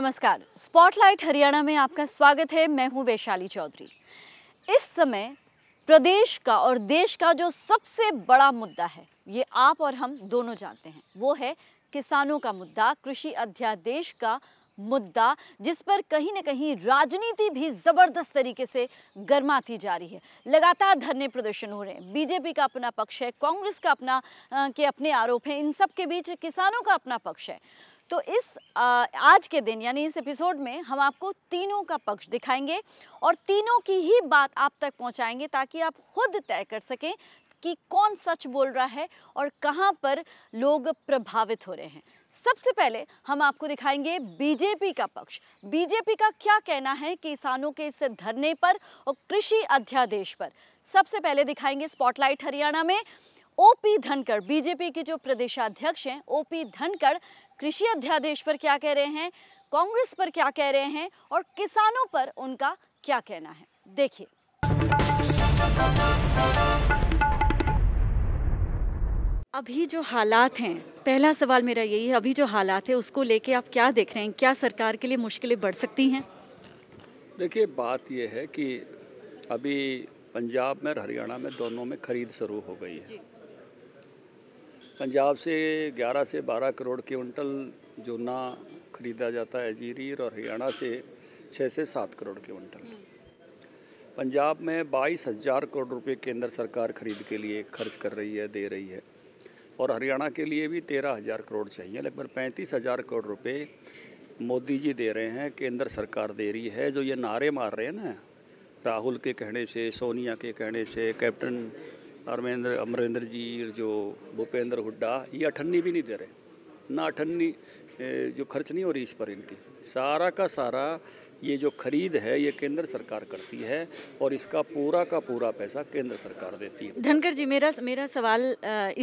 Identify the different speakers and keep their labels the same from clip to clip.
Speaker 1: नमस्कार स्पॉटलाइट हरियाणा में आपका स्वागत है मैं हूं वैशाली चौधरी इस समय प्रदेश का और देश का जो सबसे बड़ा मुद्दा है ये आप और हम दोनों जानते हैं वो है किसानों का मुद्दा कृषि अध्यादेश का मुद्दा जिस पर कहीं ना कहीं राजनीति भी ज़बरदस्त तरीके से गर्माती जा रही है लगातार धरने प्रदर्शन हो रहे हैं बीजेपी का अपना पक्ष है कांग्रेस का अपना आ, के अपने आरोप हैं इन सब के बीच किसानों का अपना पक्ष है तो इस आज के दिन यानी इस एपिसोड में हम आपको तीनों का पक्ष दिखाएंगे और तीनों की ही बात आप तक पहुंचाएंगे ताकि आप खुद तय कर सकें कि कौन सच बोल रहा है और कहां पर लोग प्रभावित हो रहे हैं सबसे पहले हम आपको दिखाएंगे बीजेपी का पक्ष बीजेपी का क्या कहना है किसानों के इस धरने पर और कृषि अध्यादेश पर सबसे पहले दिखाएंगे स्पॉटलाइट हरियाणा में ओपी धनखड़ बीजेपी के जो प्रदेशाध्यक्ष हैं ओपी धनखड़ कृषि अध्यादेश पर क्या कह रहे हैं कांग्रेस पर क्या कह रहे हैं और किसानों पर उनका क्या कहना है देखिए अभी जो हालात हैं पहला सवाल मेरा यही है अभी जो हालात है उसको लेके आप क्या देख रहे हैं क्या सरकार के लिए मुश्किलें बढ़ सकती हैं
Speaker 2: देखिए बात यह है कि अभी पंजाब में और हरियाणा में दोनों में खरीद शुरू हो गई है पंजाब से 11 से 12 करोड़ क्विंटल जूना खरीदा जाता है जीरीर और हरियाणा से 6 से 7 करोड़ क्विंटल पंजाब में बाईस हज़ार करोड़ रुपए केंद्र सरकार खरीद के लिए खर्च कर रही है दे रही है और हरियाणा के लिए भी तेरह हज़ार करोड़ चाहिए लगभग पैंतीस हज़ार करोड़ रुपए मोदी जी दे रहे हैं केंद्र सरकार दे रही है जो ये नारे मार रहे हैं ना राहुल के कहने से सोनिया के कहने से कैप्टन अमरेंद्र अमरेंद्र जी जो भूपेंद्र हुड्डा ये अठन्नी भी नहीं दे रहे ना अठन्नी जो खर्च नहीं हो रही इस पर इनकी सारा का सारा ये जो खरीद है ये केंद्र सरकार करती है और इसका पूरा का पूरा पैसा केंद्र सरकार देती है
Speaker 1: धनकर जी मेरा मेरा सवाल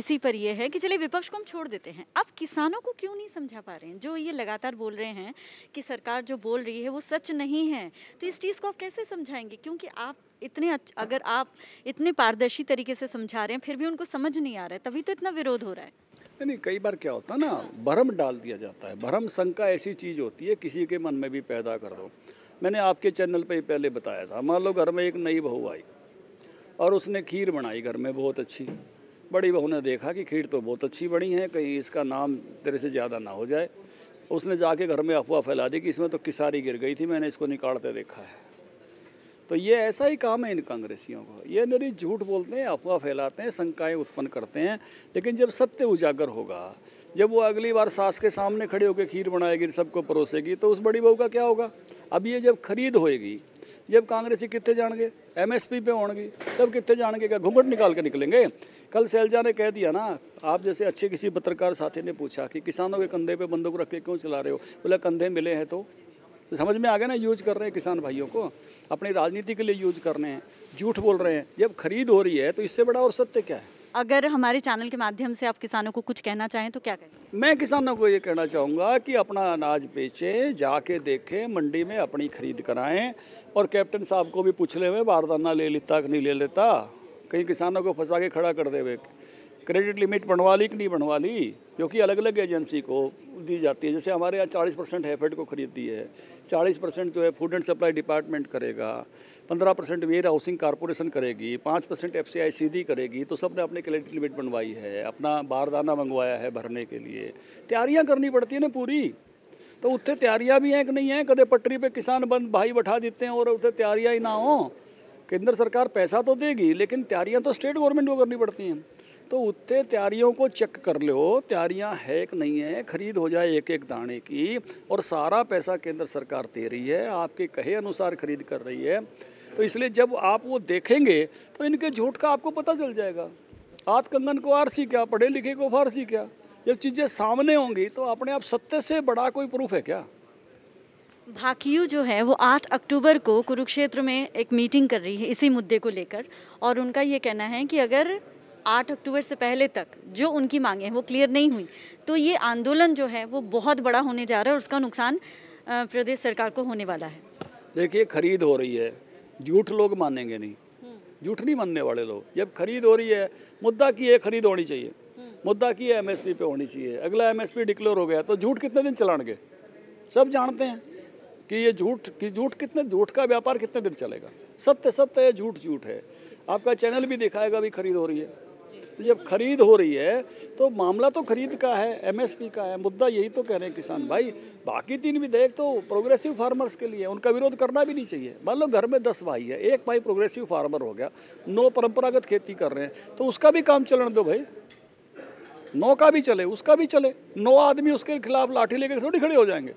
Speaker 1: इसी पर यह है कि चलिए विपक्ष को हम छोड़ देते हैं आप किसानों को क्यों नहीं समझा पा रहे हैं जो ये लगातार बोल रहे हैं कि सरकार जो बोल रही है वो सच नहीं है तो इस चीज़ को आप कैसे समझाएंगे क्योंकि आप इतने अगर आप इतने पारदर्शी तरीके से समझा रहे हैं फिर भी उनको समझ नहीं आ रहा है तभी तो इतना विरोध हो रहा है
Speaker 2: नहीं नहीं कई बार क्या होता है ना भ्रम डाल दिया जाता है भ्रम शंका ऐसी चीज़ होती है किसी के मन में भी पैदा कर दो मैंने आपके चैनल पर ही पहले बताया था मान लो घर में एक नई बहू आई और उसने खीर बनाई घर में बहुत अच्छी बड़ी बहू ने देखा कि खीर तो बहुत अच्छी बनी है कहीं इसका नाम तेरे से ज़्यादा ना हो जाए उसने जाके घर में अफवाह फैला दी कि इसमें तो किसारी गिर गई थी मैंने इसको निकालते देखा है तो ये ऐसा ही काम है इन कांग्रेसियों को ये मेरी झूठ बोलते हैं अफवाह फैलाते हैं शंकाएँ उत्पन्न करते हैं लेकिन जब सत्य उजागर होगा जब वो अगली बार सास के सामने खड़े होकर खीर बनाएगी सबको परोसेगी तो उस बड़ी बहू का क्या होगा अब ये जब खरीद होएगी जब कांग्रेसी कितने जाएंगे पी पे होगी तब कितने जाएंगे क्या घूंघट निकाल के निकलेंगे कल सैलजा ने कह दिया ना आप जैसे अच्छे किसी पत्रकार साथी ने पूछा कि किसानों के कंधे पे बंदूक रख के क्यों चला रहे हो बोला कंधे मिले हैं तो तो समझ में आ गया ना यूज कर रहे हैं किसान भाइयों को अपनी राजनीति के लिए यूज कर रहे हैं झूठ बोल रहे हैं जब खरीद हो रही है तो इससे बड़ा और सत्य क्या है
Speaker 1: अगर हमारे चैनल के माध्यम से आप किसानों को कुछ कहना चाहें तो
Speaker 2: क्या कहें मैं किसानों को ये कहना चाहूँगा कि अपना अनाज बेचें जाके देखें मंडी में अपनी खरीद कराएं और कैप्टन साहब को भी पूछ ले हुए बारदाना ले लेता कि नहीं ले लेता कहीं किसानों को फंसा के खड़ा कर दे क्रेडिट लिमिट बनवा ली कि नहीं बनवा ली जो कि अलग अलग एजेंसी को दी जाती है जैसे हमारे यहाँ चालीस परसेंट हैफेड को खरीदती है चालीस परसेंट जो है फूड एंड सप्लाई डिपार्टमेंट करेगा पंद्रह परसेंट वेयर हाउसिंग कारपोरेशन करेगी पाँच परसेंट एफ सी करेगी तो सब ने अपने क्रेडिट लिमिट बनवाई है अपना बारदाना मंगवाया है भरने के लिए तैयारियाँ करनी पड़ती है ना पूरी तो उत्थे तैयारियाँ भी हैं कि नहीं हैं कदे पटरी पर किसान बंद भाई बैठा देते हैं और उत्थे तैयारियाँ ही ना हों केंद्र सरकार पैसा तो देगी लेकिन तैयारियाँ तो स्टेट गवर्नमेंट को करनी पड़ती हैं तो उतने तैयारियों को चेक कर लो तैयारियाँ है कि नहीं है खरीद हो जाए एक एक दाने की और सारा पैसा केंद्र सरकार दे रही है आपके कहे अनुसार खरीद कर रही है तो इसलिए जब आप वो देखेंगे तो इनके झूठ का आपको पता चल जाएगा आत कंगन को आरसी क्या पढ़े लिखे को फारसी क्या जब चीज़ें सामने होंगी तो अपने आप सत्य से बड़ा कोई प्रूफ है क्या भाकियू
Speaker 1: जो है वो 8 अक्टूबर को कुरुक्षेत्र में एक मीटिंग कर रही है इसी मुद्दे को लेकर और उनका ये कहना है कि अगर 8 अक्टूबर से पहले तक जो उनकी मांगें वो क्लियर नहीं हुई तो ये आंदोलन जो है वो बहुत बड़ा होने जा रहा है और उसका नुकसान प्रदेश सरकार को होने वाला है
Speaker 2: देखिए खरीद हो रही है झूठ लोग मानेंगे नहीं झूठ नहीं मानने वाले लोग जब खरीद हो रही है मुद्दा की है खरीद होनी चाहिए मुद्दा की है एमएसपी पे होनी चाहिए अगला एमएसपी डिक्लेयर हो गया तो झूठ कितने दिन चलाएंगे सब जानते हैं कि ये झूठ कि झूठ कितने झूठ का व्यापार कितने दिन चलेगा सत्य सत्य है झूठ झूठ है आपका चैनल भी दिखाएगा भी खरीद हो रही है तो जब खरीद हो रही है तो मामला तो खरीद का है एमएसपी का है मुद्दा यही तो कह रहे हैं किसान भाई बाकी तीन विधेयक तो प्रोग्रेसिव फार्मर्स के लिए उनका विरोध करना भी नहीं चाहिए मान लो घर में दस भाई है एक भाई प्रोग्रेसिव फार्मर हो गया नौ परंपरागत खेती कर रहे हैं तो उसका भी काम चलने दो भाई नौ का भी चले उसका भी चले नौ आदमी उसके खिलाफ लाठी लेकर थोड़ी खड़े हो जाएंगे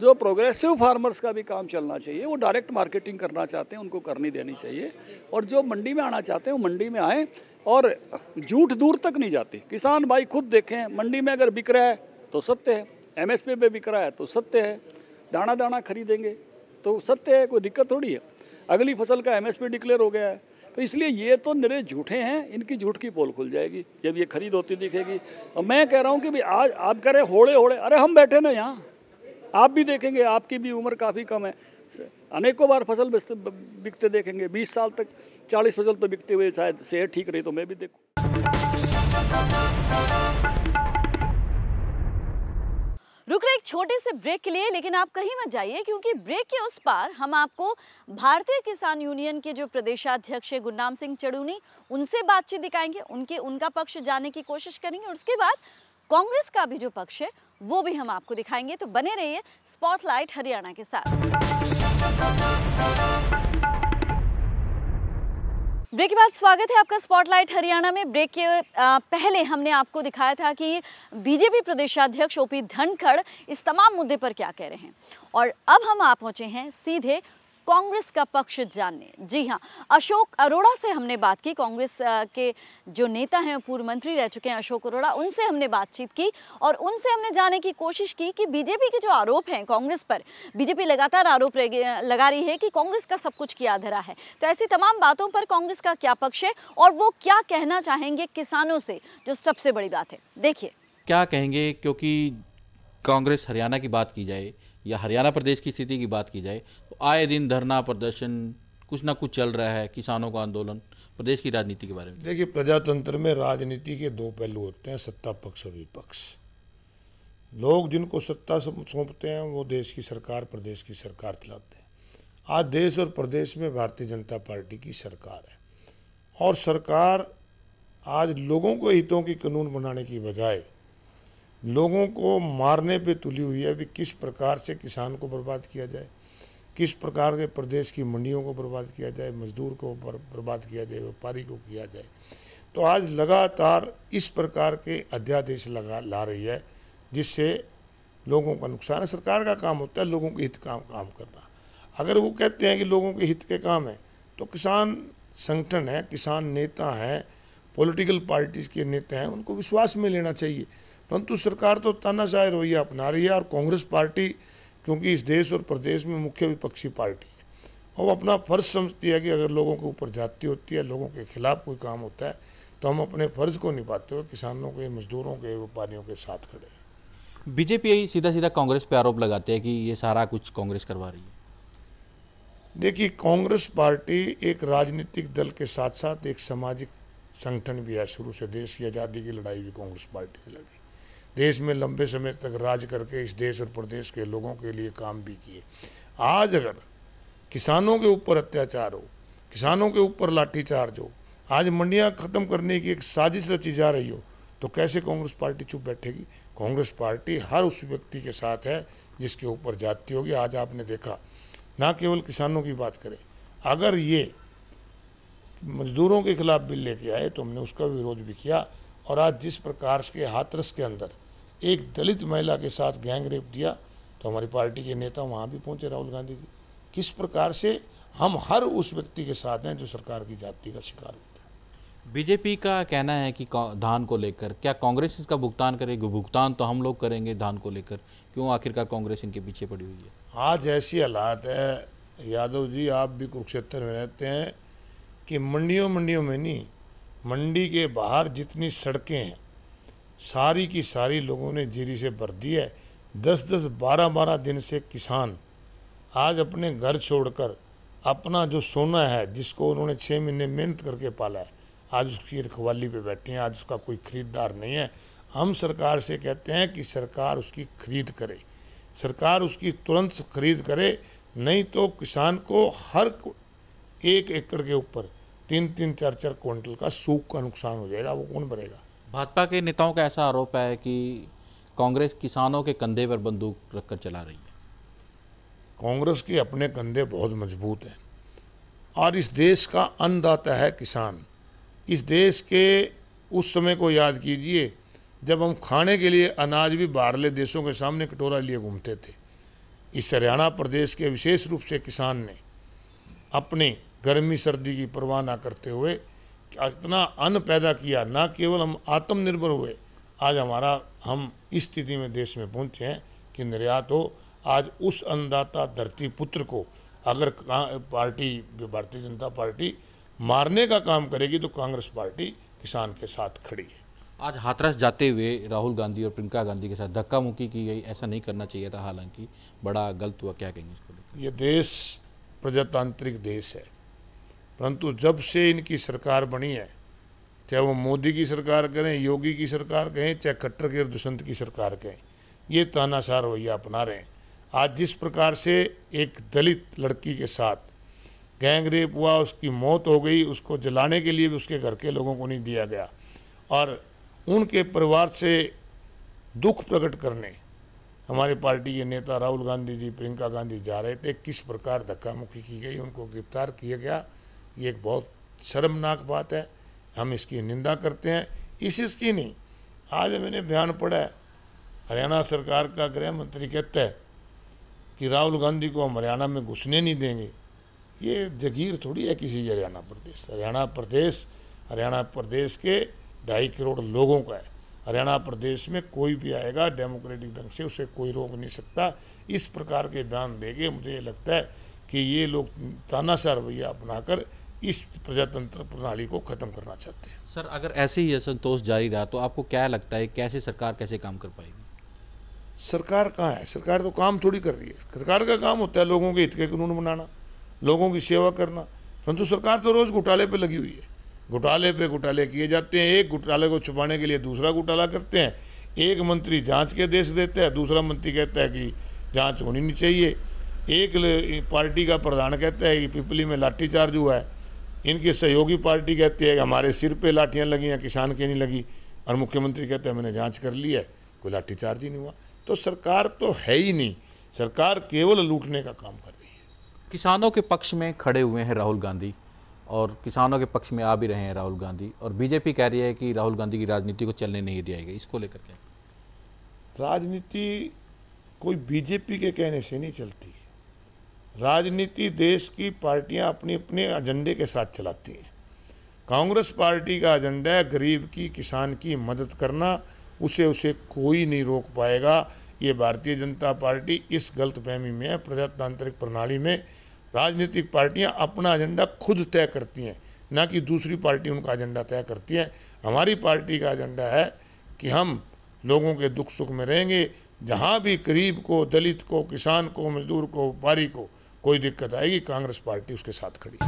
Speaker 2: जो प्रोग्रेसिव फार्मर्स का भी काम चलना चाहिए वो डायरेक्ट मार्केटिंग करना चाहते हैं उनको करनी देनी चाहिए और जो मंडी में आना चाहते हैं वो मंडी में आए और झूठ दूर तक नहीं जाती किसान भाई खुद देखें मंडी में अगर बिक रहा है तो सत्य है एम पी पे बिक रहा है तो सत्य है दाना दाना खरीदेंगे तो सत्य है कोई दिक्कत थोड़ी है अगली फसल का पी डिक्लेयर हो गया है तो इसलिए ये तो निरे झूठे हैं इनकी झूठ की पोल खुल जाएगी जब ये खरीद होती दिखेगी और मैं कह रहा हूँ कि भाई आज आप कह रहे होड़े होड़े अरे हम बैठे ना यहाँ आप भी देखेंगे आपकी भी उम्र काफ़ी कम है अनेकों बार फसल बिकते देखेंगे 20 साल तक 40 फसल तो बिकते हुए शायद सेहत ठीक रही तो मैं भी देखूँ
Speaker 1: रुक रहे एक छोटे से ब्रेक के लिए लेकिन आप कहीं मत जाइए क्योंकि ब्रेक के उस पार हम आपको भारतीय किसान यूनियन के जो प्रदेशाध्यक्ष है गुरनाम सिंह चड़ूनी उनसे बातचीत दिखाएंगे उनके उनका पक्ष जानने की कोशिश करेंगे और उसके बाद कांग्रेस का भी जो पक्ष है वो भी हम आपको दिखाएंगे तो बने रहिए स्पॉटलाइट हरियाणा के साथ ब्रेक के बाद स्वागत है आपका स्पॉटलाइट हरियाणा में ब्रेक के पहले हमने आपको दिखाया था कि बीजेपी प्रदेशाध्यक्ष ओपी धनखड़ इस तमाम मुद्दे पर क्या कह रहे हैं और अब हम आप पहुंचे हैं सीधे कांग्रेस का पक्ष जानने जी हाँ अशोक अरोड़ा से हमने बात की कांग्रेस के जो नेता हैं पूर्व मंत्री रह चुके हैं अशोक अरोड़ा उनसे हमने बातचीत की और उनसे हमने जाने की कोशिश की कि बीजेपी के जो आरोप हैं कांग्रेस पर बीजेपी लगातार आरोप लगा रही है कि कांग्रेस का सब कुछ किया धरा है तो ऐसी तमाम बातों पर कांग्रेस का क्या पक्ष है और वो क्या कहना चाहेंगे किसानों से जो सबसे बड़ी बात है देखिए
Speaker 3: क्या कहेंगे क्योंकि कांग्रेस हरियाणा की बात की जाए या हरियाणा प्रदेश की स्थिति की बात की जाए तो आए दिन धरना प्रदर्शन कुछ ना कुछ चल रहा है किसानों का आंदोलन प्रदेश की राजनीति के बारे में देखिए
Speaker 4: प्रजातंत्र में राजनीति के दो पहलू होते हैं सत्ता पक्ष और विपक्ष लोग जिनको सत्ता सौंपते हैं वो देश की सरकार प्रदेश की सरकार चलाते हैं आज देश और प्रदेश में भारतीय जनता पार्टी की सरकार है और सरकार आज लोगों को हितों की कानून बनाने की बजाय लोगों को मारने पे तुली हुई है भी किस प्रकार से किसान को बर्बाद किया जाए किस प्रकार के प्रदेश की मंडियों को बर्बाद किया जाए मजदूर को बर्बाद किया जाए व्यापारी को किया जाए तो आज लगातार इस प्रकार के अध्यादेश लगा ला रही है जिससे लोगों का नुकसान है सरकार का काम होता है लोगों के हित का काम करना अगर वो कहते हैं कि लोगों के हित के काम है तो किसान संगठन है किसान नेता हैं पॉलिटिकल पार्टीज़ के नेता हैं उनको विश्वास में लेना चाहिए परंतु सरकार तो तानाशाह रवैया अपना रही है और कांग्रेस पार्टी क्योंकि इस देश और प्रदेश में मुख्य विपक्षी पार्टी है और वो अपना फ़र्ज समझती है कि अगर लोगों के ऊपर जाति होती है लोगों के खिलाफ कोई काम होता है तो हम अपने फ़र्ज को निभाते हुए किसानों के मजदूरों के व्यापारियों के साथ खड़े
Speaker 3: हैं बीजेपी यही सीधा सीधा कांग्रेस पर आरोप लगाते हैं कि ये सारा कुछ कांग्रेस करवा रही
Speaker 4: है देखिए कांग्रेस पार्टी एक राजनीतिक दल के साथ साथ एक सामाजिक संगठन भी है शुरू से देश की आज़ादी की लड़ाई भी कांग्रेस पार्टी ने लड़ी देश में लंबे समय तक राज करके इस देश और प्रदेश के लोगों के लिए काम भी किए आज अगर किसानों के ऊपर अत्याचार हो किसानों के ऊपर लाठीचार्ज हो आज मंडियां ख़त्म करने की एक साजिश रची जा रही हो तो कैसे कांग्रेस पार्टी चुप बैठेगी कांग्रेस पार्टी हर उस व्यक्ति के साथ है जिसके ऊपर जाती होगी आज आपने देखा ना केवल किसानों की बात करें अगर ये मजदूरों के खिलाफ बिल लेके आए तो हमने उसका विरोध भी किया और आज जिस प्रकार के हाथरस के अंदर एक दलित महिला के साथ गैंग रेप दिया तो हमारी पार्टी के नेता वहाँ भी पहुँचे राहुल गांधी जी किस प्रकार से हम हर उस व्यक्ति के साथ हैं जो सरकार की जाति का शिकार होता
Speaker 3: है बीजेपी का कहना है कि धान को लेकर क्या कांग्रेस इसका भुगतान करेगी भुगतान तो हम लोग करेंगे धान को लेकर क्यों आखिरकार कांग्रेस इनके पीछे पड़ी हुई है
Speaker 4: आज ऐसी हालात है यादव जी आप भी कुरुक्षेत्र में रहते हैं कि मंडियों मंडियों में नहीं मंडी के बाहर जितनी सड़कें हैं सारी की सारी लोगों ने जीरी से भर दी है दस दस बारह बारह दिन से किसान आज अपने घर छोड़कर अपना जो सोना है जिसको उन्होंने छः महीने मेहनत करके पाला है आज उसकी रखवाली पे बैठे हैं आज उसका कोई खरीदार नहीं है हम सरकार से कहते हैं कि सरकार उसकी खरीद करे सरकार उसकी तुरंत खरीद करे नहीं तो किसान को हर एक एकड़ के ऊपर तीन तीन चार चार क्विंटल का सूख का नुकसान हो जाएगा वो कौन भरेगा
Speaker 3: भाजपा के नेताओं का ऐसा आरोप है कि कांग्रेस किसानों के कंधे पर बंदूक रखकर चला रही है
Speaker 4: कांग्रेस के अपने कंधे बहुत मजबूत हैं और इस देश का अन्नदाता है किसान इस देश के उस समय को याद कीजिए जब हम खाने के लिए अनाज भी बाहरले देशों के सामने कटोरा लिए घूमते थे इस हरियाणा प्रदेश के विशेष रूप से किसान ने अपनी गर्मी सर्दी की परवाह ना करते हुए इतना अन्न पैदा किया ना केवल हम आत्मनिर्भर हुए आज हमारा हम इस स्थिति में देश में पहुंचे हैं कि निर्यात हो आज उस अन्नदाता धरती पुत्र को अगर पार्टी भारतीय जनता पार्टी मारने का काम करेगी तो कांग्रेस पार्टी किसान के साथ खड़ी है आज
Speaker 3: हाथरस जाते हुए राहुल गांधी और प्रियंका गांधी के साथ धक्का मुक्की की गई ऐसा नहीं करना चाहिए था हालांकि बड़ा गलत हुआ क्या कहेंगे इसको
Speaker 4: ये देश प्रजातांत्रिक देश है परंतु जब से इनकी सरकार बनी है चाहे वो मोदी की सरकार करें योगी की सरकार कहें चाहे खट्टर के दुष्यंत की सरकार कहें ये तानाशार रवैया अपना रहे हैं आज जिस प्रकार से एक दलित लड़की के साथ गैंग रेप हुआ उसकी मौत हो गई उसको जलाने के लिए भी उसके घर के लोगों को नहीं दिया गया और उनके परिवार से दुख प्रकट करने हमारे पार्टी के नेता राहुल गांधी जी प्रियंका गांधी जा रहे थे किस प्रकार धक्का मुक्की की गई उनको गिरफ्तार किया गया ये एक बहुत शर्मनाक बात है हम इसकी निंदा करते हैं इस इसकी नहीं आज मैंने बयान पढ़ा है हरियाणा सरकार का गृह मंत्री कहता है कि राहुल गांधी को हम हरियाणा में घुसने नहीं देंगे ये जगीर थोड़ी है किसी हरियाणा प्रदेश हरियाणा प्रदेश हरियाणा प्रदेश के ढाई करोड़ लोगों का है हरियाणा प्रदेश में कोई भी आएगा डेमोक्रेटिक ढंग से उसे कोई रोक नहीं सकता इस प्रकार के बयान देंगे मुझे लगता है कि ये लोग तानाशाह रवैया अपनाकर इस प्रजातंत्र प्रणाली को खत्म करना चाहते हैं
Speaker 3: सर अगर ऐसे ही असंतोष जारी रहा तो आपको क्या लगता है
Speaker 4: कैसे सरकार कैसे काम कर पाएगी सरकार कहाँ है सरकार तो काम थोड़ी कर रही है सरकार का काम होता है लोगों के हित के कानून बनाना लोगों की सेवा करना परंतु सरकार तो रोज़ घोटाले पर लगी हुई है घोटाले पे घोटाले किए जाते हैं एक घोटाले को छुपाने के लिए दूसरा घोटाला करते हैं एक मंत्री जांच के देश देता है दूसरा मंत्री कहता है कि जांच होनी नहीं चाहिए एक पार्टी का प्रधान कहता है कि पिपली में लाठीचार्ज हुआ है इनकी सहयोगी पार्टी कहती है कि हमारे सिर पे लाठियां लगी हैं किसान के नहीं लगी और मुख्यमंत्री कहते हैं मैंने जांच कर ली है कोई लाठीचार्ज ही नहीं हुआ तो सरकार तो है ही नहीं सरकार केवल लूटने का काम कर रही है किसानों के पक्ष में खड़े हुए हैं राहुल गांधी और किसानों के पक्ष में आ भी रहे
Speaker 3: हैं राहुल गांधी और बीजेपी कह रही है कि राहुल गांधी की राजनीति को चलने नहीं दिया गया इसको लेकर क्या
Speaker 4: राजनीति कोई बीजेपी के कहने से नहीं चलती राजनीति देश की पार्टियां अपने अपने एजेंडे के साथ चलाती हैं कांग्रेस पार्टी का एजेंडा है गरीब की किसान की मदद करना उसे उसे कोई नहीं रोक पाएगा ये भारतीय जनता पार्टी इस गलतफहमी में है प्रजातांत्रिक प्रणाली में राजनीतिक पार्टियां अपना एजेंडा खुद तय करती हैं ना कि दूसरी पार्टी उनका एजेंडा तय करती है हमारी पार्टी का एजेंडा है कि हम लोगों के दुख सुख में रहेंगे जहाँ भी गरीब को दलित को किसान को मजदूर को व्यापारी को कोई दिक्कत आएगी कांग्रेस पार्टी उसके साथ खड़ी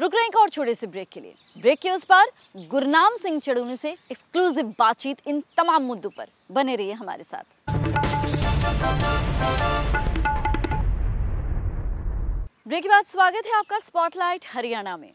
Speaker 1: रुक रहे और छोटे से ब्रेक के लिए ब्रेक के उस पर गुरनाम सिंह चढ़ूनी से एक्सक्लूसिव बातचीत इन तमाम मुद्दों पर बने रहिए हमारे साथ ब्रेक के बाद स्वागत है आपका स्पॉटलाइट हरियाणा में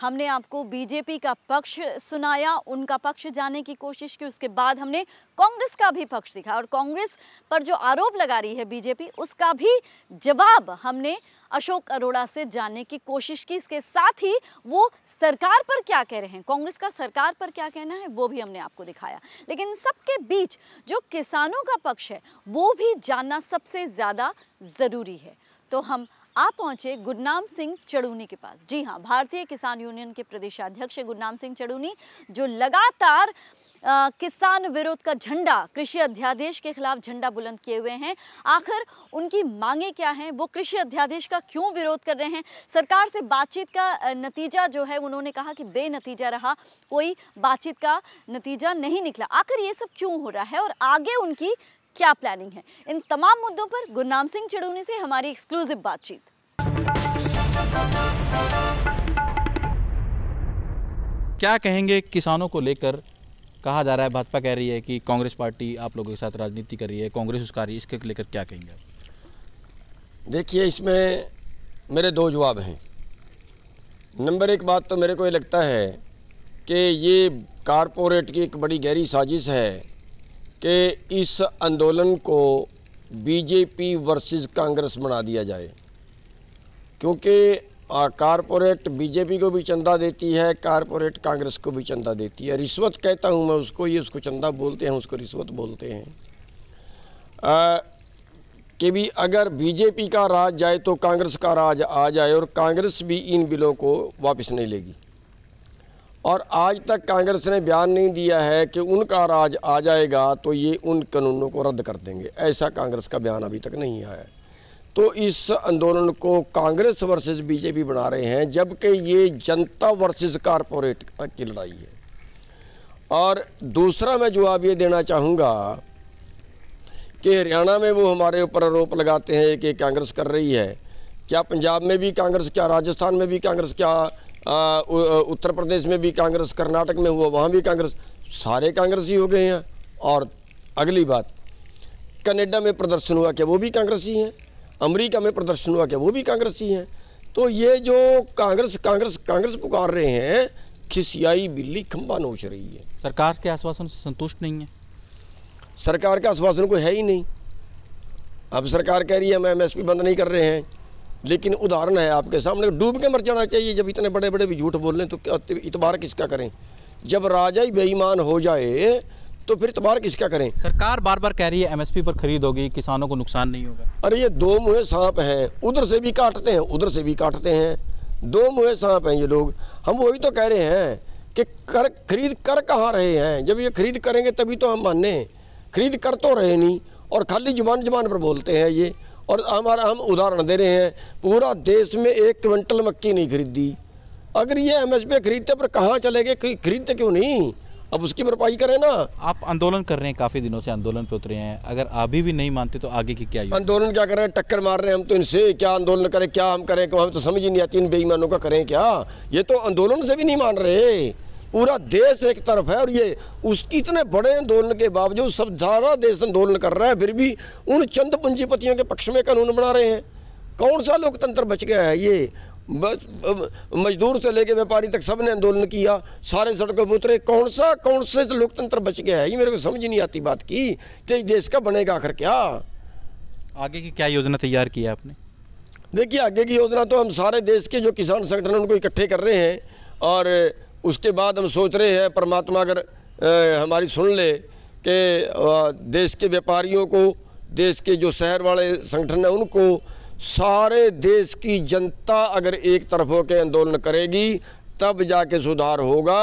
Speaker 1: हमने आपको बीजेपी का पक्ष सुनाया उनका पक्ष जाने की कोशिश की उसके बाद हमने कांग्रेस का भी पक्ष दिखा और कांग्रेस पर जो आरोप लगा रही है बीजेपी उसका भी जवाब हमने अशोक अरोड़ा से जानने की कोशिश की इसके साथ ही वो सरकार पर क्या कह रहे हैं कांग्रेस का सरकार पर क्या कहना है वो भी हमने आपको दिखाया लेकिन सबके बीच जो किसानों का पक्ष है वो भी जानना सबसे ज़्यादा ज़रूरी है तो हम आप पहुंचे गुरनाम सिंह चड़ूनी के पास जी हाँ भारतीय किसान यूनियन के प्रदेशाध्यक्ष गुरनाम सिंह चड़ूनी जो लगातार आ, किसान विरोध का झंडा कृषि अध्यादेश के खिलाफ झंडा बुलंद किए हुए हैं आखिर उनकी मांगे क्या हैं वो कृषि अध्यादेश का क्यों विरोध कर रहे हैं सरकार से बातचीत का नतीजा जो है उन्होंने कहा कि बेनतीजा रहा कोई बातचीत का नतीजा नहीं निकला आखिर ये सब क्यों हो रहा है और आगे उनकी क्या प्लानिंग है इन तमाम मुद्दों पर गुरनाम सिंह चिड़ूनी से हमारी एक्सक्लूसिव बातचीत
Speaker 3: क्या कहेंगे किसानों को लेकर कहा जा रहा है भाजपा कह रही है कि कांग्रेस पार्टी आप लोगों के साथ राजनीति
Speaker 5: कर रही है कांग्रेस उसका रही है इसके लेकर क्या कहेंगे देखिए इसमें मेरे दो जवाब हैं नंबर एक बात तो मेरे को ये लगता है कि ये कारपोरेट की एक बड़ी गहरी साजिश है कि इस आंदोलन को बीजेपी वर्सेस कांग्रेस बना दिया जाए क्योंकि कारपोरेट बीजेपी को भी चंदा देती है कारपोरेट कांग्रेस को भी चंदा देती है रिश्वत कहता हूँ मैं उसको ये उसको चंदा बोलते हैं उसको रिश्वत बोलते हैं आ, कि भी अगर बीजेपी का राज जाए तो कांग्रेस का राज आ जाए और कांग्रेस भी इन बिलों को वापस नहीं लेगी और आज तक कांग्रेस ने बयान नहीं दिया है कि उनका राज आ जाएगा तो ये उन कानूनों को रद्द कर देंगे ऐसा कांग्रेस का बयान अभी तक नहीं आया तो इस आंदोलन को कांग्रेस वर्सेस बीजेपी बना रहे हैं जबकि ये जनता वर्सेस कारपोरेट की लड़ाई है और दूसरा मैं जवाब ये देना चाहूँगा कि हरियाणा में वो हमारे ऊपर आरोप लगाते हैं कि कांग्रेस कर रही है क्या पंजाब में भी कांग्रेस क्या राजस्थान में भी कांग्रेस क्या उत्तर प्रदेश में भी कांग्रेस कर्नाटक में हुआ वहाँ भी कांग्रेस सारे कांग्रेसी हो गए हैं और अगली बात कनेडा में प्रदर्शन हुआ क्या वो भी कांग्रेसी हैं अमेरिका में प्रदर्शन हुआ क्या वो भी कांग्रेसी हैं तो ये जो कांग्रेस कांग्रेस कांग्रेस पुकार रहे हैं खिसियाई बिल्ली खंबा नोच रही है
Speaker 3: सरकार के आश्वासन से संतुष्ट नहीं है
Speaker 5: सरकार के आश्वासन को है ही नहीं अब सरकार कह रही है हम एम बंद नहीं कर रहे हैं लेकिन उदाहरण है आपके सामने डूब के मर जाना चाहिए जब इतने बड़े बड़े भी झूठ बोल तो इतबार किसका करें जब राजा ही बेईमान हो जाए तो फिर इतबार किसका करें सरकार बार बार कह रही है एमएसपी पर खरीद होगी किसानों को नुकसान नहीं होगा अरे ये दो मुहे सांप हैं उधर से भी काटते हैं उधर से भी काटते हैं दो मुहे सांप हैं ये लोग हम वही तो कह रहे हैं कि कर खरीद कर कहाँ रहे हैं जब ये खरीद करेंगे तभी तो हम माने खरीद कर तो रहे नहीं और खाली जुबान जुबान पर बोलते हैं ये और हमारा हम उदाहरण दे रहे हैं पूरा देश में एक क्विंटल मक्की नहीं खरीदी अगर ये एम एस पे खरीदते पर कहाँ चले गए खरीदते क्यों नहीं अब उसकी भरपाई करें ना आप आंदोलन कर रहे हैं काफ़ी दिनों से आंदोलन पे उतरे हैं अगर अभी भी नहीं मानते तो आगे की क्या आंदोलन क्या कर रहे हैं टक्कर मार रहे हैं हम तो इनसे क्या आंदोलन करें क्या हम करें हम तो समझ ही नहीं आती इन बेईमानों का करें क्या ये तो आंदोलन से भी नहीं मान रहे पूरा देश एक तरफ है और ये उस इतने बड़े आंदोलन के बावजूद सब सारा देश आंदोलन कर रहा है फिर भी उन चंद पूंजीपतियों के पक्ष में कानून बना रहे हैं कौन सा लोकतंत्र बच गया है ये मजदूर से लेके व्यापारी तक सब ने आंदोलन किया सारे सड़कों पर उतरे कौन सा कौन से लोकतंत्र बच गया है ये मेरे को समझ नहीं आती बात की कि देश का बनेगा आखिर क्या आगे की क्या योजना तैयार की है आपने देखिए आगे की योजना तो हम सारे देश के जो किसान संगठन उनको इकट्ठे कर रहे हैं और उसके बाद हम सोच रहे हैं परमात्मा अगर हमारी सुन ले कि देश के व्यापारियों को देश के जो शहर वाले संगठन हैं उनको सारे देश की जनता अगर एक तरफ होकर आंदोलन करेगी तब जाके सुधार होगा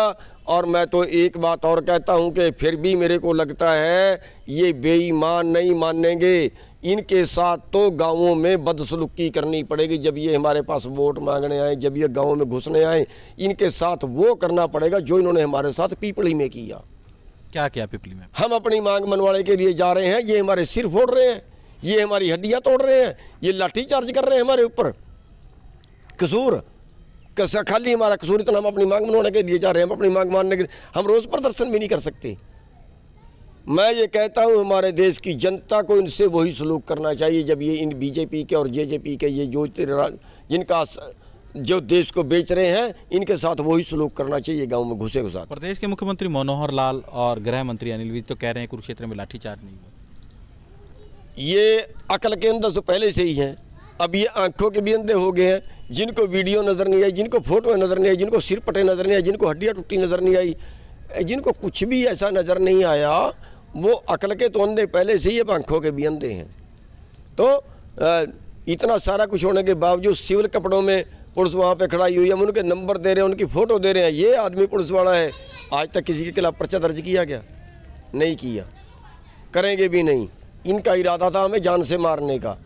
Speaker 5: और मैं तो एक बात और कहता हूं कि फिर भी मेरे को लगता है ये बेईमान नहीं मानेंगे इनके साथ तो गांवों में बदसलूकी करनी पड़ेगी जब ये हमारे पास वोट मांगने आए जब ये गांवों में घुसने आए इनके साथ वो करना पड़ेगा जो इन्होंने हमारे साथ पीपली में किया
Speaker 3: क्या क्या पीपली में
Speaker 5: हम अपनी मांग मनवाने के लिए जा रहे हैं ये हमारे सिर फोड़ रहे हैं ये हमारी हड्डियाँ तोड़ रहे हैं ये लाठी चार्ज कर रहे हैं हमारे ऊपर कसूर खाली हमारा कसूर इतना हम अपनी मांग मनवाने के लिए जा रहे हैं हम अपनी मांग मानने के लिए हम रोज़ प्रदर्शन भी नहीं कर सकते मैं ये कहता हूँ हमारे देश की जनता को इनसे वही सलूक करना चाहिए जब ये इन बीजेपी के और जेजेपी के ये जो जिनका जो देश को बेच रहे हैं इनके साथ वही सलूक करना चाहिए गांव में घुसे घुसा
Speaker 3: प्रदेश के मुख्यमंत्री मनोहर लाल और गृह मंत्री अनिल विज तो कह रहे हैं कुरुक्षेत्र में लाठीचार्ज नहीं हुआ
Speaker 5: ये अकल के अंदर तो पहले से ही है अब ये आंखों के भी अंधे हो गए हैं जिनको वीडियो नज़र नहीं आई जिनको फोटो नज़र नहीं आई जिनको सिर पटे नज़र नहीं आई जिनको हड्डियाँ टूटी नज़र नहीं आई जिनको कुछ भी ऐसा नज़र नहीं आया वो अकल के तो अंधे पहले से ही अब आंखों के भी अंधे हैं तो इतना सारा कुछ होने के बावजूद सिविल कपड़ों में पुलिस वहाँ पे खड़ाई हुई है हम उनके नंबर दे रहे हैं उनकी फ़ोटो दे रहे हैं ये आदमी पुलिस वाला है आज तक किसी के खिलाफ पर्चा दर्ज किया गया नहीं किया करेंगे भी नहीं इनका इरादा था हमें जान से मारने का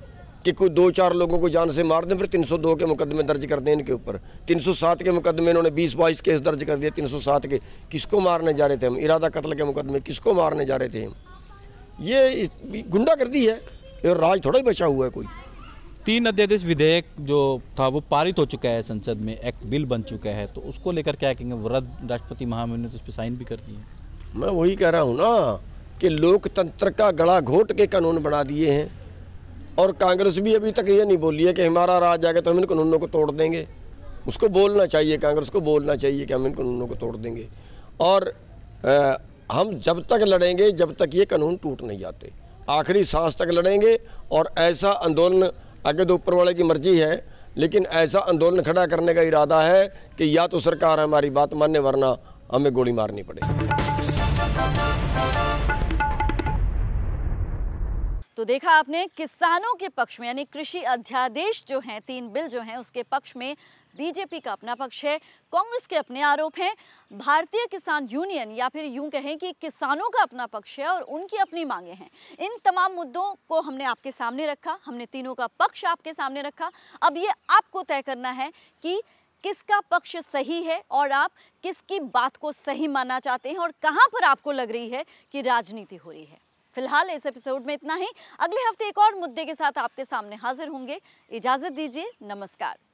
Speaker 5: कि कोई दो चार लोगों को जान से मार दें फिर 302 के मुकदमे दर्ज कर दें इनके ऊपर 307 के मुकदमे इन्होंने बीस बाईस केस दर्ज कर दिए 307 के किसको मारने जा रहे थे हम इरादा कत्ल के मुकदमे किसको मारने जा रहे थे हम ये गुंडागर्दी है और राज थोड़ा ही बचा हुआ है कोई
Speaker 3: तीन अध्यादेश विधेयक जो था वो पारित हो चुका है संसद में एक्ट बिल बन चुका है तो उसको लेकर क्या कहेंगे वृद्ध राष्ट्रपति महामहिम ने तो
Speaker 5: उस पर साइन भी कर दिए मैं वही कह रहा हूँ ना कि लोकतंत्र का गड़ा घोट के कानून बना दिए हैं और कांग्रेस भी अभी तक ये नहीं बोली है कि हमारा राज आ गया तो हम इन कानूनों को तोड़ देंगे उसको बोलना चाहिए कांग्रेस को बोलना चाहिए कि हम इन कानूनों को तोड़ देंगे और आ, हम जब तक लड़ेंगे जब तक ये कानून टूट नहीं जाते आखिरी सांस तक लड़ेंगे और ऐसा आंदोलन आगे तो ऊपर वाले की मर्जी है लेकिन ऐसा आंदोलन खड़ा करने का इरादा है कि या तो सरकार हमारी बात मानने वरना हमें गोली मारनी पड़ेगी
Speaker 1: तो देखा आपने किसानों के पक्ष में यानी कृषि अध्यादेश जो हैं तीन बिल जो हैं उसके पक्ष में बीजेपी का अपना पक्ष है कांग्रेस के अपने आरोप हैं भारतीय किसान यूनियन या फिर यूं कहें कि किसानों का अपना पक्ष है और उनकी अपनी मांगे हैं इन तमाम मुद्दों को हमने आपके सामने रखा हमने तीनों का पक्ष आपके सामने रखा अब ये आपको तय करना है कि किसका पक्ष सही है और आप किसकी बात को सही मानना चाहते हैं और कहाँ पर आपको लग रही है कि राजनीति हो रही है फिलहाल इस एपिसोड में इतना ही अगले हफ्ते एक और मुद्दे के साथ आपके सामने हाजिर होंगे इजाज़त दीजिए नमस्कार